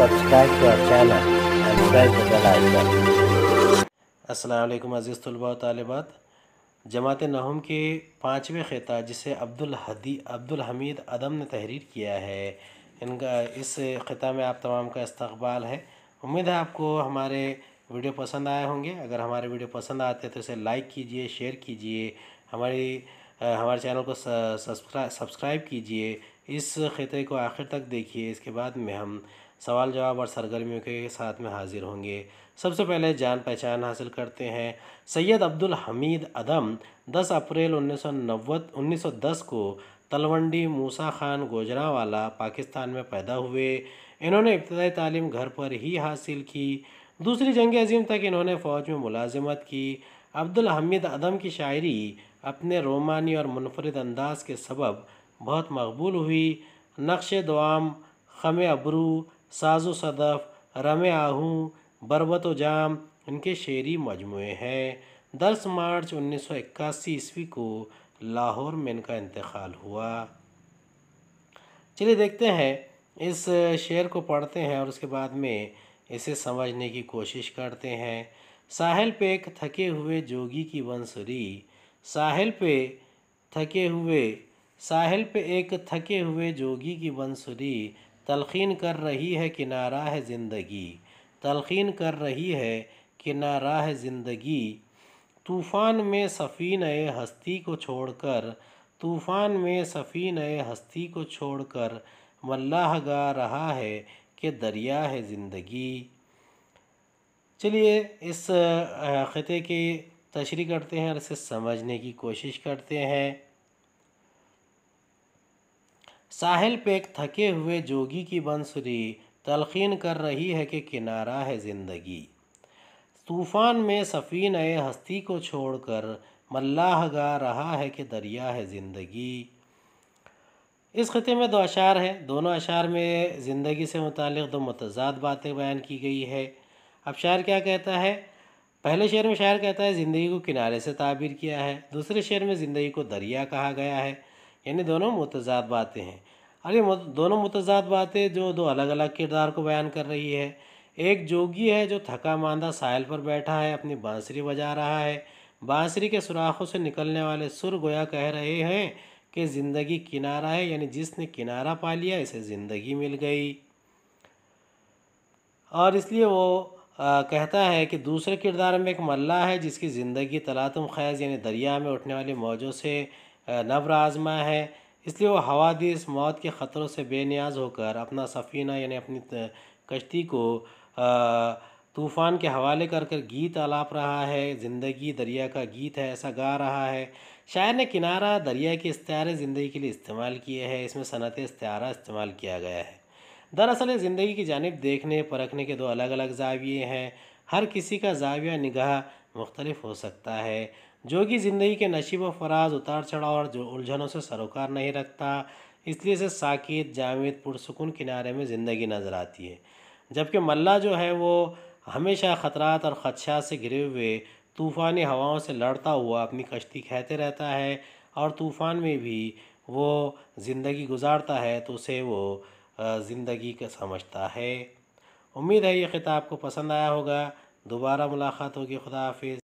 subscribe to our channel and press the bell icon. Aslam अज़ीज़ तलबा तालबात जमात नहम के पाँचवें ख़िता जिसे अब्दुल हदी अब्दुल हमीद अदम ने तहरीर किया है इनका इस ख़िता में आप तमाम का इस्तबाल है उम्मीद है आपको हमारे वीडियो पसंद आए होंगे अगर हमारे वीडियो पसंद आते हैं तो इसे लाइक कीजिए शेयर कीजिए हमारी हमारे चैनल को सब्सक्राइब कीजिए इस खतरे को आखिर तक देखिए इसके बाद में हम सवाल जवाब और सरगर्मियों के साथ में हाजिर होंगे सबसे पहले जान पहचान हासिल करते हैं सैयद अब्दुल हमीद अदम 10 अप्रैल उन्नीस 1910 को तलवंडी मूसा खान गोजरावाला पाकिस्तान में पैदा हुए इन्होंने इब्तदाई तालीम घर पर ही हासिल की दूसरी जंग अजीम तक इन्होंने फ़ौज में मुलाजमत की अब्दुल हमीद अदम की शायरी अपने रोमानी और मुनफरद अंदाज के सबब बहुत मकबूल हुई नक्श दवाम खम अबरू साजो सदफ रम आहू बरबत जाम इनके शेरी मजमू हैं दस मार्च उन्नीस सौ इक्यासी ईस्वी को लाहौर में इनका इंतकाल हुआ चलिए देखते हैं इस शेर को पढ़ते हैं और उसके बाद में इसे समझने की कोशिश करते हैं साहिल पे एक थके हुए जोगी की बंसुरी साहिल पे थके हुए साहिल पे एक थके हुए जोगी की बंसुरी तलखीन कर रही है कि नारा है ज़िंदगी तलखीन कर रही है नारा है ज़िंदगी तूफ़ान में नए हस्ती को छोड़कर तूफ़ान में सफ़ी नए हस्ती को छोड़कर मल्लाह गा रहा है कि दरिया है ज़िंदगी चलिए इस ख़ते के तशरी करते हैं और इसे समझने की कोशिश करते हैं साहिल पे एक थके हुए जोगी की बंसुरी तलखीन कर रही है कि किनारा है ज़िंदगी तूफ़ान में सफ़ीन हस्ती को छोड़कर मल्लाह गा रहा है कि दरिया है ज़िंदगी इस ख़त्े में दो अशार हैं दोनों अशार में ज़िंदगी से मुतल दो मतजाद बातें बयान की गई है अब शार क्या कहता है पहले शेर में शायर कहता है ज़िंदगी को किनारे से ताबीर किया है दूसरे शेर में ज़िंदगी को दरिया कहा गया है यानी दोनों मुतजाद बातें हैं और ये दोनों मुतजाद बातें जो दो अलग अलग किरदार को बयान कर रही है एक जोगी है जो थका मांदा साहल पर बैठा है अपनी बांसुरी बजा रहा है बांसुरी के सुराखों से निकलने वाले सुर गोया कह रहे हैं कि ज़िंदगी किनारा है यानी जिसने किनारा पा लिया इसे ज़िंदगी मिल गई और इसलिए वो आ, कहता है कि दूसरे किरदार में एक मल्ला है जिसकी ज़िंदगी तलातम खैज़ यानी दरिया में उठने वाले मौजों से नब्र आजमा है इसलिए वो हवादिस मौत के ख़तरों से बेनियाज होकर अपना सफ़ीना यानी अपनी कश्ती को तूफ़ान के हवाले कर कर गीत आलाप रहा है ज़िंदगी दरिया का गीत है ऐसा गा रहा है शायर ने किनारा दरिया के इस्तारे ज़िंदगी के लिए इस्तेमाल किए हैं इसमें सनत इस्तारा इस्तेमाल किया गया है दरअसल ज़िंदगी की जानब देखने परखने के दो अलग अलग जाविये हैं हर किसी का जाविया निगाह मुख्तलिफ हो सकता है जो कि ज़िंदगी के नशीब व फराज उतार चढ़ाव और जो उलझनों से सरोकार नहीं रखता इसलिए से साकित जामिद पुरसकून किनारे में ज़िंदगी नज़र आती है जबकि मल्ला जो है वो हमेशा ख़तरात और खदशात से घिरे हुए तूफ़ानी हवाओं से लड़ता हुआ अपनी कश्ती कहते रहता है और तूफ़ान में भी वो ज़िंदगी गुजारता है तो उसे वो ज़िंदगी का समझता है उम्मीद है ये ख़िताब को पसंद आया होगा दोबारा मुलाकात होगी खुदा हाफिज़